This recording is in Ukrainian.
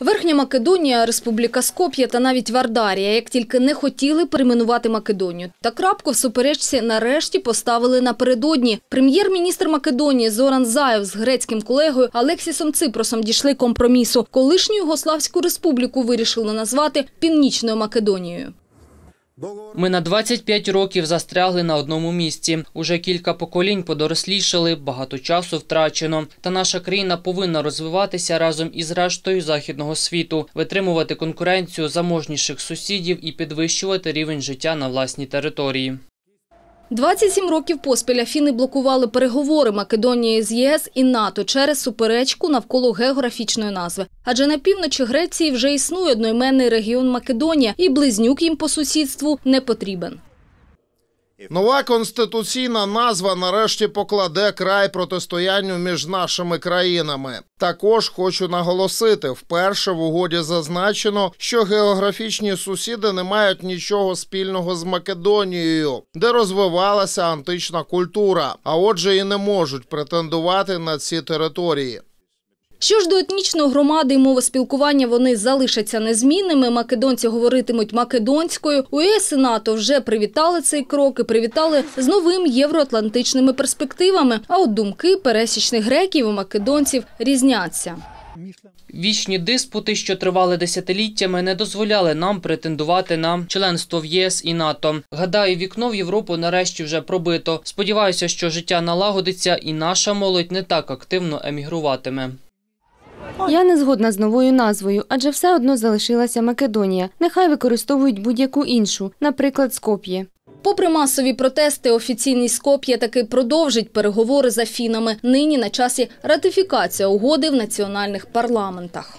Верхня Македонія, Республіка Скоп'я та навіть Вардарія, як тільки не хотіли перейменувати Македонію. Та крапку в суперечці нарешті поставили напередодні. Прем'єр-міністр Македонії Зоран Заєв з грецьким колегою Алексісом Ципросом дійшли компромісу. Колишню Югославську республіку вирішили назвати Північною Македонією. Ми на 25 років застрягли на одному місці. Уже кілька поколінь подорослішали, багато часу втрачено. Та наша країна повинна розвиватися разом із рештою західного світу, витримувати конкуренцію заможніших сусідів і підвищувати рівень життя на власній території. 27 років поспіль фіни блокували переговори Македонії з ЄС і НАТО через суперечку навколо географічної назви. Адже на півночі Греції вже існує одноіменний регіон Македонія, і близнюк їм по сусідству не потрібен. Нова конституційна назва нарешті покладе край протистоянню між нашими країнами. Також хочу наголосити, вперше в угоді зазначено, що географічні сусіди не мають нічого спільного з Македонією, де розвивалася антична культура, а отже, і не можуть претендувати на ці території. Що ж до етнічної громади і мови спілкування вони залишаться незмінними. Македонці говоритимуть македонською. У ЄС і НАТО вже привітали цей крок і привітали з новим євроатлантичними перспективами. А от думки пересічних греків і македонців різняться. Вічні диспути, що тривали десятиліттями, не дозволяли нам претендувати на членство в ЄС і НАТО. Гадаю, вікно в Європу нарешті вже пробито. Сподіваюся, що життя налагодиться, і наша молодь не так активно емігруватиме. Я не згодна з новою назвою, адже все одно залишилася Македонія. Нехай використовують будь-яку іншу, наприклад, Скоп'є. Попри масові протести, офіційний Скоп'є таки продовжить переговори за фінами Нині на часі ратифікація угоди в національних парламентах.